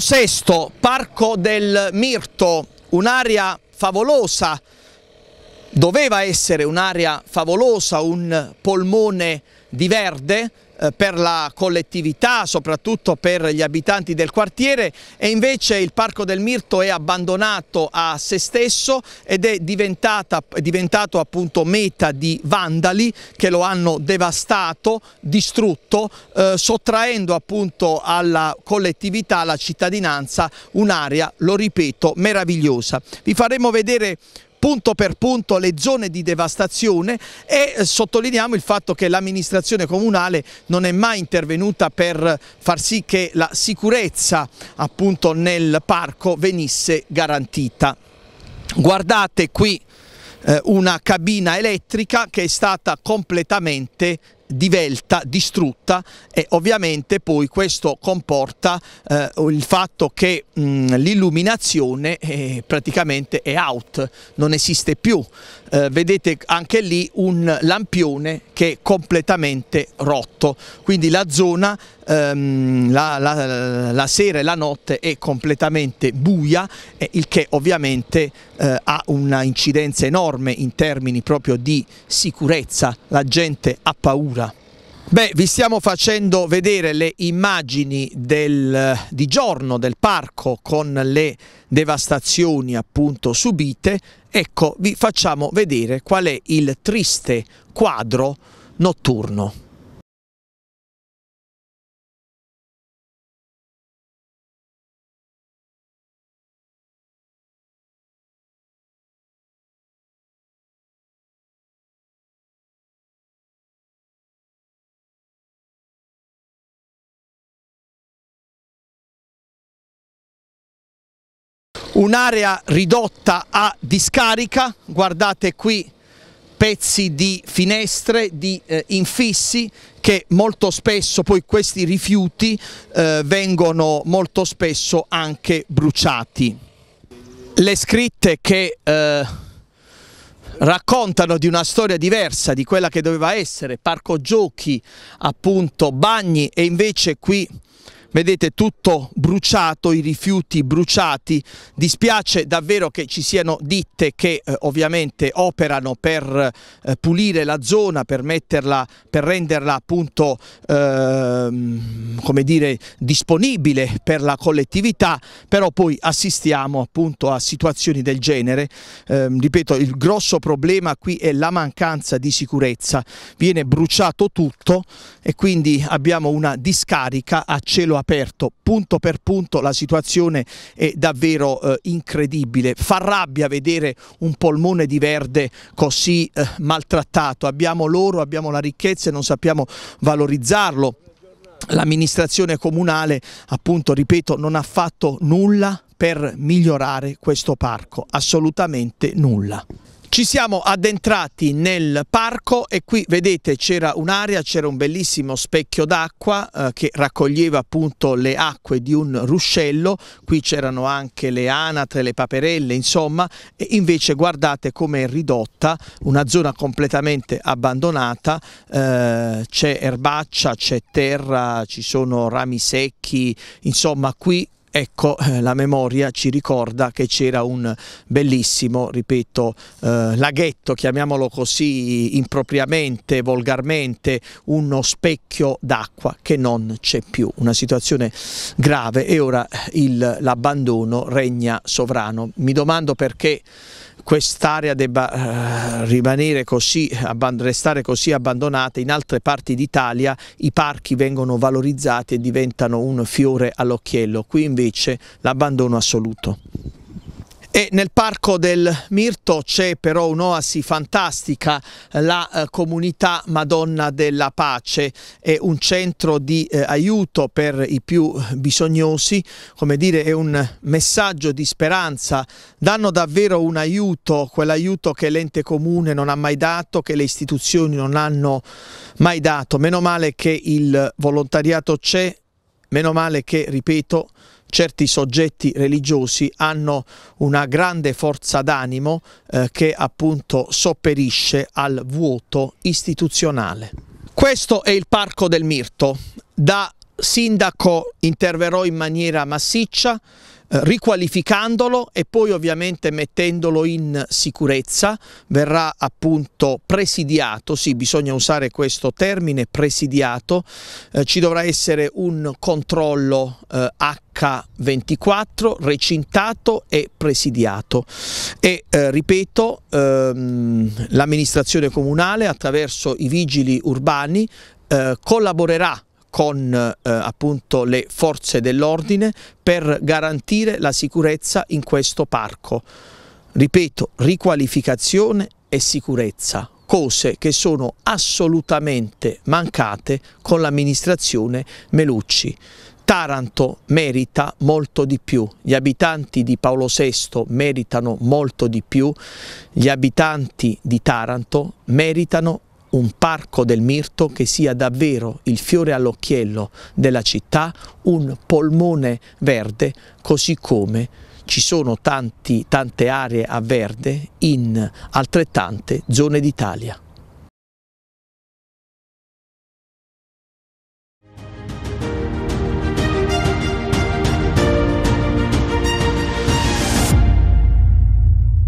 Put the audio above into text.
Paolo VI, Parco del Mirto, un'area favolosa, doveva essere un'area favolosa, un polmone di verde, eh, per la collettività, soprattutto per gli abitanti del quartiere e invece il Parco del Mirto è abbandonato a se stesso ed è, è diventato appunto meta di vandali che lo hanno devastato, distrutto, eh, sottraendo appunto alla collettività, alla cittadinanza un'area, lo ripeto, meravigliosa. Vi faremo vedere punto per punto le zone di devastazione e eh, sottolineiamo il fatto che l'amministrazione comunale non è mai intervenuta per far sì che la sicurezza appunto nel parco venisse garantita. Guardate qui eh, una cabina elettrica che è stata completamente divelta, distrutta e ovviamente poi questo comporta eh, il fatto che l'illuminazione eh, praticamente è out, non esiste più. Eh, vedete anche lì un lampione che è completamente rotto, quindi la zona ehm, la, la, la, sera e la notte è completamente buia, eh, il che ovviamente eh, ha una incidenza enorme in termini proprio di sicurezza, la gente ha paura chiusa. Beh, vi stiamo facendo vedere le immagini del, di giorno del parco con le devastazioni appunto subite. Ecco, vi facciamo vedere qual è il triste quadro notturno. un'area ridotta a discarica, guardate qui pezzi di finestre, di eh, infissi che molto spesso poi questi rifiuti eh, vengono molto spesso anche bruciati. Le scritte che eh, raccontano di una storia diversa di quella che doveva essere parco giochi, appunto bagni e invece qui vedete tutto bruciato, i rifiuti bruciati, dispiace davvero che ci siano ditte che eh, ovviamente operano per eh, pulire la zona, per, metterla, per renderla appunto ehm, come dire, disponibile per la collettività, però poi assistiamo appunto a situazioni del genere, eh, ripeto il grosso problema qui è la mancanza di sicurezza, viene bruciato tutto e quindi abbiamo una discarica a cielo aperto aperto, punto per punto la situazione è davvero eh, incredibile. Fa rabbia vedere un polmone di verde così eh, maltrattato, abbiamo l'oro, abbiamo la ricchezza e non sappiamo valorizzarlo. L'amministrazione comunale, appunto, ripeto, non ha fatto nulla per migliorare questo parco, assolutamente nulla. Ci siamo addentrati nel parco e qui vedete c'era un'area, c'era un bellissimo specchio d'acqua eh, che raccoglieva appunto le acque di un ruscello, qui c'erano anche le anatre, le paperelle, insomma, e invece guardate com'è ridotta, una zona completamente abbandonata, eh, c'è erbaccia, c'è terra, ci sono rami secchi, insomma qui Ecco, eh, la memoria ci ricorda che c'era un bellissimo, ripeto, eh, laghetto, chiamiamolo così impropriamente, volgarmente, uno specchio d'acqua che non c'è più. Una situazione grave e ora l'abbandono regna sovrano. Mi domando perché quest'area debba eh, rimanere così, restare così abbandonata, in altre parti d'Italia i parchi vengono valorizzati e diventano un fiore all'occhiello, qui invece l'abbandono assoluto. E nel parco del Mirto c'è però un'oasi fantastica, la eh, comunità Madonna della Pace, è un centro di eh, aiuto per i più bisognosi, come dire è un messaggio di speranza, danno davvero un aiuto, quell'aiuto che l'ente comune non ha mai dato, che le istituzioni non hanno mai dato, meno male che il volontariato c'è, meno male che, ripeto, certi soggetti religiosi hanno una grande forza d'animo eh, che appunto sopperisce al vuoto istituzionale. Questo è il Parco del Mirto. Da sindaco interverrò in maniera massiccia eh, riqualificandolo e poi ovviamente mettendolo in sicurezza, verrà appunto presidiato, sì bisogna usare questo termine presidiato, eh, ci dovrà essere un controllo eh, H24 recintato e presidiato e eh, ripeto ehm, l'amministrazione comunale attraverso i vigili urbani eh, collaborerà con eh, appunto le forze dell'ordine per garantire la sicurezza in questo parco. Ripeto, riqualificazione e sicurezza, cose che sono assolutamente mancate con l'amministrazione Melucci. Taranto merita molto di più, gli abitanti di Paolo VI meritano molto di più, gli abitanti di Taranto meritano un parco del mirto che sia davvero il fiore all'occhiello della città, un polmone verde, così come ci sono tanti, tante aree a verde in altrettante zone d'Italia.